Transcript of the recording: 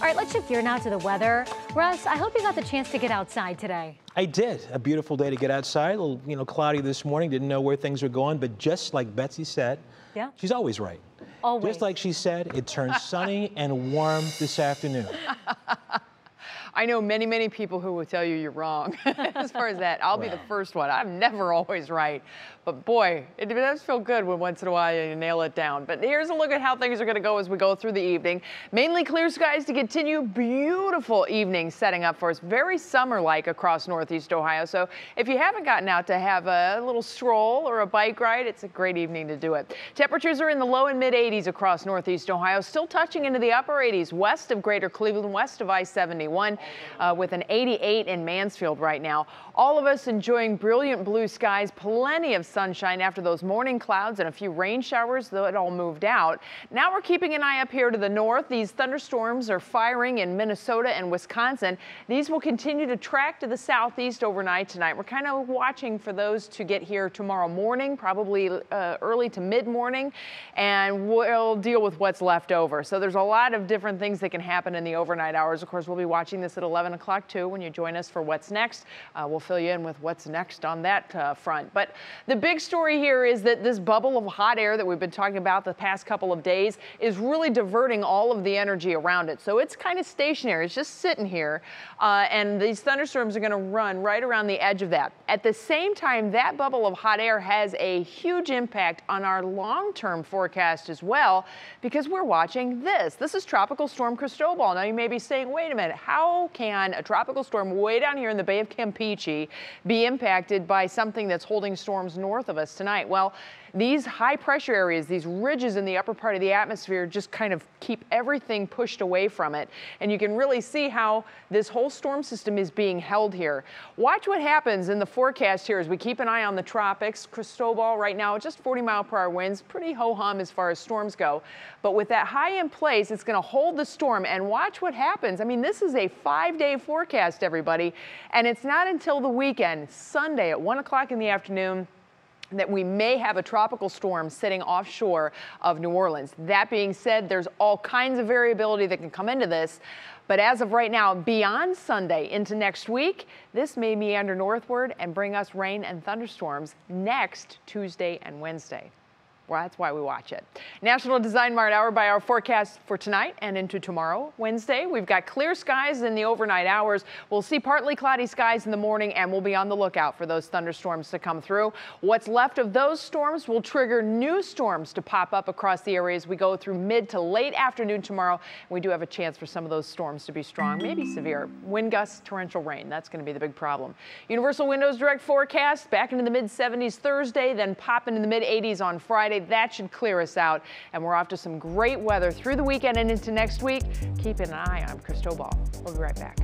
All right, let's shift gear now to the weather. Russ, I hope you got the chance to get outside today. I did. A beautiful day to get outside. A little, you know, cloudy this morning. Didn't know where things were going, but just like Betsy said, yeah. she's always right. Always. Just like she said, it turned sunny and warm this afternoon. I know many, many people who will tell you you're wrong as far as that. I'll wow. be the first one. I'm never always right. But boy, it does feel good when once in a while you nail it down. But here's a look at how things are going to go as we go through the evening. Mainly clear skies to continue. Beautiful evening setting up for us. Very summer-like across northeast Ohio. So if you haven't gotten out to have a little stroll or a bike ride, it's a great evening to do it. Temperatures are in the low and mid 80s across northeast Ohio, still touching into the upper 80s west of greater Cleveland, west of I-71 uh, with an 88 in Mansfield right now. All of us enjoying brilliant blue skies, plenty of sunshine after those morning clouds and a few rain showers, though it all moved out. Now we're keeping an eye up here to the north. These thunderstorms are firing in Minnesota and Wisconsin. These will continue to track to the southeast overnight tonight. We're kind of watching for those to get here tomorrow morning, probably uh, early to mid morning, and we'll deal with what's left over. So there's a lot of different things that can happen in the overnight hours. Of course, we'll be watching this us at 11 o'clock too when you join us for What's Next. Uh, we'll fill you in with what's next on that uh, front. But the big story here is that this bubble of hot air that we've been talking about the past couple of days is really diverting all of the energy around it. So it's kind of stationary. It's just sitting here. Uh, and these thunderstorms are going to run right around the edge of that. At the same time, that bubble of hot air has a huge impact on our long-term forecast as well because we're watching this. This is Tropical Storm Cristobal. Now you may be saying, wait a minute, how can a tropical storm way down here in the Bay of Campeche be impacted by something that's holding storms north of us tonight? Well, these high pressure areas, these ridges in the upper part of the atmosphere just kind of keep everything pushed away from it. And you can really see how this whole storm system is being held here. Watch what happens in the forecast here as we keep an eye on the tropics. Cristobal right now, just 40 mile per hour winds, pretty ho-hum as far as storms go. But with that high in place, it's going to hold the storm and watch what happens. I mean, this is a five-day forecast, everybody. And it's not until the weekend, Sunday at 1 o'clock in the afternoon, that we may have a tropical storm sitting offshore of New Orleans. That being said, there's all kinds of variability that can come into this. But as of right now, beyond Sunday into next week, this may meander northward and bring us rain and thunderstorms next Tuesday and Wednesday. Well, that's why we watch it. National Design Mart Hour by our forecast for tonight and into tomorrow, Wednesday. We've got clear skies in the overnight hours. We'll see partly cloudy skies in the morning and we'll be on the lookout for those thunderstorms to come through. What's left of those storms will trigger new storms to pop up across the area as we go through mid to late afternoon tomorrow. We do have a chance for some of those storms to be strong, maybe severe. Wind gusts, torrential rain. That's going to be the big problem. Universal Windows Direct forecast back into the mid 70s Thursday, then popping into the mid 80s on Friday. That should clear us out. And we're off to some great weather through the weekend and into next week. Keep an eye on Cristobal. We'll be right back.